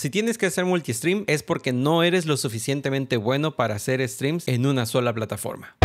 Si tienes que hacer multistream es porque no eres lo suficientemente bueno para hacer streams en una sola plataforma.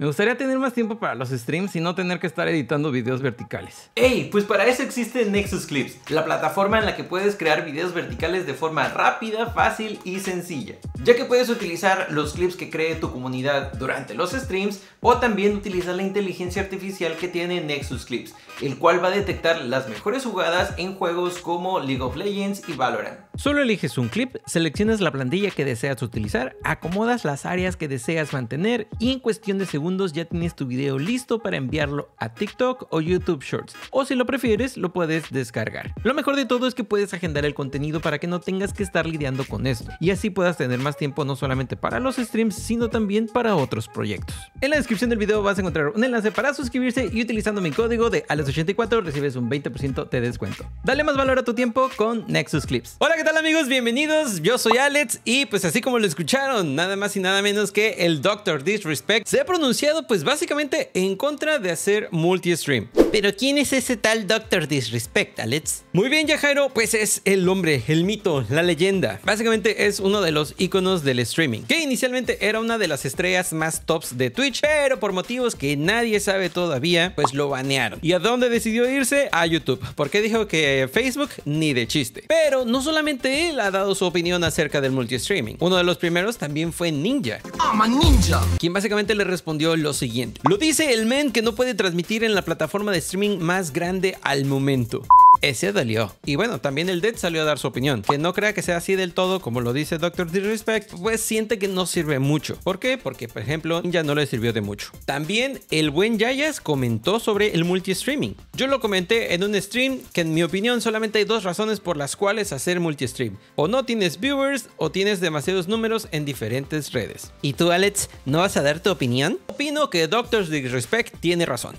Me gustaría tener más tiempo para los streams y no tener que estar editando videos verticales. ¡Ey! Pues para eso existe Nexus Clips, la plataforma en la que puedes crear videos verticales de forma rápida, fácil y sencilla. Ya que puedes utilizar los clips que cree tu comunidad durante los streams o también utilizar la inteligencia artificial que tiene Nexus Clips, el cual va a detectar las mejores jugadas en juegos como League of Legends y Valorant. Solo eliges un clip, seleccionas la plantilla que deseas utilizar, acomodas las áreas que deseas mantener y en cuestión de segundos ya tienes tu video listo para enviarlo a TikTok o YouTube Shorts. O si lo prefieres, lo puedes descargar. Lo mejor de todo es que puedes agendar el contenido para que no tengas que estar lidiando con esto. Y así puedas tener más tiempo no solamente para los streams, sino también para otros proyectos. En la descripción del video vas a encontrar un enlace para suscribirse y utilizando mi código de ALES84 recibes un 20% de descuento. Dale más valor a tu tiempo con Nexus Clips. Hola, ¿qué tal amigos? Bienvenidos. Yo soy Alex y pues así como lo escucharon, nada más y nada menos que el Doctor Disrespect se pronunció pues básicamente en contra de hacer multi-stream. Pero ¿quién es ese tal Doctor Disrespect, let's Muy bien, Yajairo, pues es el hombre, el mito, la leyenda. Básicamente es uno de los íconos del streaming, que inicialmente era una de las estrellas más tops de Twitch, pero por motivos que nadie sabe todavía, pues lo banearon. ¿Y a dónde decidió irse? A YouTube, porque dijo que Facebook ni de chiste. Pero no solamente él ha dado su opinión acerca del multi-streaming. Uno de los primeros también fue Ninja. ninja. Quien básicamente le respondió lo siguiente. Lo dice el men que no puede transmitir en la plataforma de streaming más grande al momento ese dolió. Y bueno, también el Dead salió a dar su opinión, que no crea que sea así del todo como lo dice Doctor Disrespect, pues siente que no sirve mucho. ¿Por qué? Porque por ejemplo, ya no le sirvió de mucho. También el buen Yayas comentó sobre el multi-streaming. Yo lo comenté en un stream que en mi opinión solamente hay dos razones por las cuales hacer multi-stream. O no tienes viewers o tienes demasiados números en diferentes redes. ¿Y tú Alex, no vas a dar tu opinión? Opino que Doctor Disrespect tiene razón.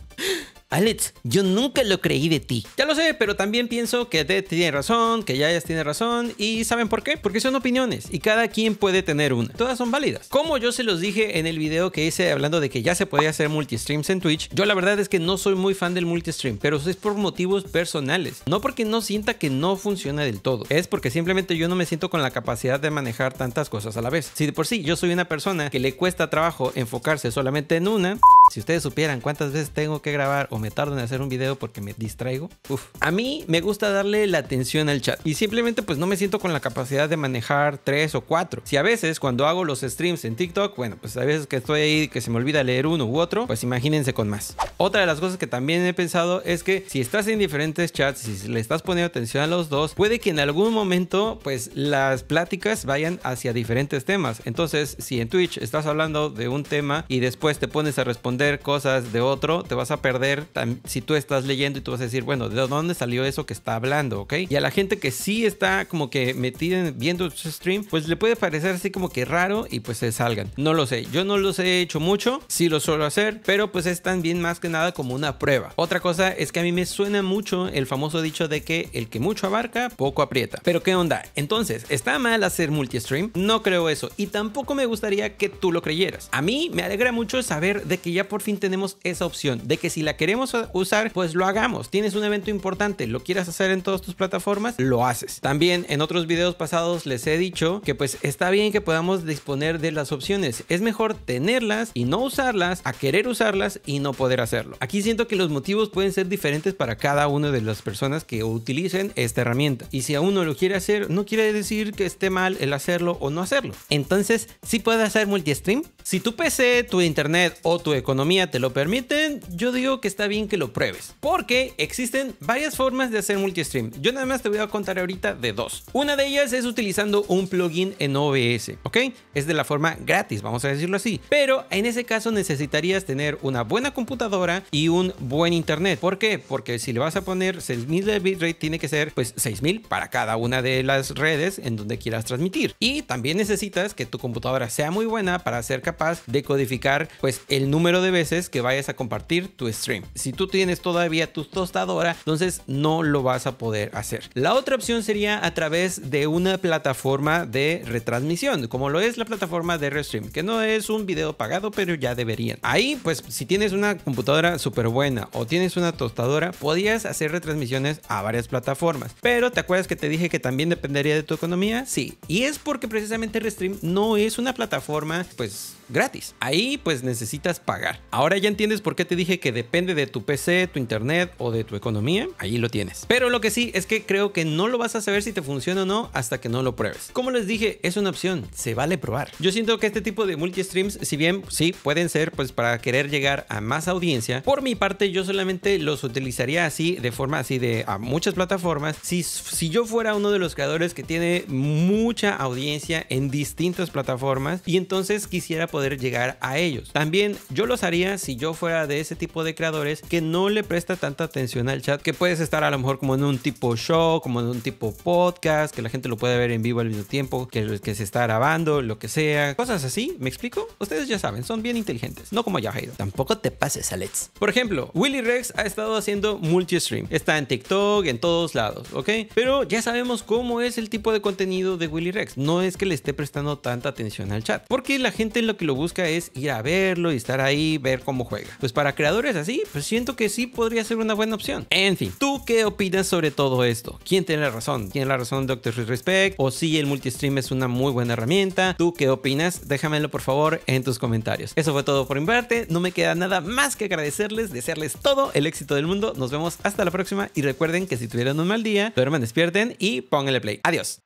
Alex, yo nunca lo creí de ti. Ya lo sé, pero también pienso que Ted tiene razón, que Yayas tiene razón, y ¿saben por qué? Porque son opiniones y cada quien puede tener una. Todas son válidas. Como yo se los dije en el video que hice hablando de que ya se podía hacer multistreams en Twitch, yo la verdad es que no soy muy fan del multistream, pero es por motivos personales. No porque no sienta que no funciona del todo, es porque simplemente yo no me siento con la capacidad de manejar tantas cosas a la vez. Si de por sí yo soy una persona que le cuesta trabajo enfocarse solamente en una, si ustedes supieran cuántas veces tengo que grabar o me tardo en hacer un video porque me distraigo, uf. A mí me gusta darle la atención al chat y simplemente pues no me siento con la capacidad de manejar tres o cuatro. Si a veces cuando hago los streams en TikTok, bueno, pues a veces que estoy ahí que se me olvida leer uno u otro, pues imagínense con más. Otra de las cosas que también he pensado es que si estás en diferentes chats, si le estás poniendo atención a los dos, puede que en algún momento pues las pláticas vayan hacia diferentes temas. Entonces, si en Twitch estás hablando de un tema y después te pones a responder cosas de otro, te vas a perder si tú estás leyendo y tú vas a decir, bueno, ¿de dónde salió eso que está hablando? ¿Ok? Y a la gente que sí está como que metida viendo su stream, pues le puede parecer así como que raro y pues se salgan. No lo sé, yo no los he hecho mucho, sí lo suelo hacer, pero pues es también más que nada como una prueba. Otra cosa es que a mí me suena mucho el famoso dicho de que el que mucho abarca, poco aprieta. Pero ¿qué onda? Entonces, ¿está mal hacer multi stream No creo eso y tampoco me gustaría que tú lo creyeras. A mí me alegra mucho saber de que ya por fin tenemos esa opción de que si la queremos usar, pues lo hagamos. Tienes un evento importante, lo quieras hacer en todas tus plataformas, lo haces. También en otros videos pasados les he dicho que pues está bien que podamos disponer de las opciones. Es mejor tenerlas y no usarlas a querer usarlas y no poder hacerlo. Aquí siento que los motivos pueden ser diferentes para cada una de las personas que utilicen esta herramienta. Y si a uno lo quiere hacer, no quiere decir que esté mal el hacerlo o no hacerlo. Entonces, si puedes puede hacer multi-stream. Si tu PC, tu internet o tu economía te lo permiten, yo digo que está bien que lo pruebes, porque existen varias formas de hacer multistream. Yo nada más te voy a contar ahorita de dos. Una de ellas es utilizando un plugin en OBS, ¿ok? Es de la forma gratis, vamos a decirlo así. Pero en ese caso necesitarías tener una buena computadora y un buen internet. ¿Por qué? Porque si le vas a poner 6000 de bitrate, tiene que ser pues 6000 para cada una de las redes en donde quieras transmitir. Y también necesitas que tu computadora sea muy buena para ser capaz de codificar pues el número de veces que vayas a compartir tu stream. Si tú tienes todavía tu tostadora, entonces no lo vas a poder hacer. La otra opción sería a través de una plataforma de retransmisión, como lo es la plataforma de Restream, que no es un video pagado, pero ya deberían. Ahí, pues, si tienes una computadora súper buena o tienes una tostadora, podías hacer retransmisiones a varias plataformas. Pero, ¿te acuerdas que te dije que también dependería de tu economía? Sí. Y es porque precisamente Restream no es una plataforma, pues, gratis. Ahí, pues, necesitas pagar Ahora ya entiendes por qué te dije que depende de tu PC, tu internet o de tu economía. Ahí lo tienes. Pero lo que sí es que creo que no lo vas a saber si te funciona o no hasta que no lo pruebes. Como les dije, es una opción, se vale probar. Yo siento que este tipo de multi-streams, si bien sí pueden ser pues para querer llegar a más audiencia, por mi parte yo solamente los utilizaría así de forma así de a muchas plataformas. Si, si yo fuera uno de los creadores que tiene mucha audiencia en distintas plataformas y entonces quisiera poder llegar a ellos. También yo los haría si yo fuera de ese tipo de creadores que no le presta tanta atención al chat, que puedes estar a lo mejor como en un tipo show, como en un tipo podcast, que la gente lo puede ver en vivo al mismo tiempo, que, se está grabando, lo que sea, cosas así, ¿me explico? Ustedes ya saben, son bien inteligentes, no como Jairo. Tampoco te pases, Alex. Por ejemplo, Willy Rex ha estado haciendo multi-stream, está en TikTok, en todos lados, ¿ok? Pero ya sabemos cómo es el tipo de contenido de Willy Rex, no es que le esté prestando tanta atención al chat, porque la gente lo que lo busca es ir a verlo y estar ahí ver cómo juega. Pues para creadores así, pues siento que sí podría ser una buena opción. En fin, ¿tú qué opinas sobre todo esto? ¿Quién tiene la razón? ¿Tiene la razón Doctor Respect? ¿O si el multistream es una muy buena herramienta? ¿Tú qué opinas? Déjamelo por favor en tus comentarios. Eso fue todo por mi No me queda nada más que agradecerles, desearles todo el éxito del mundo. Nos vemos hasta la próxima y recuerden que si tuvieron un mal día, hermanos despierten y pónganle play. Adiós.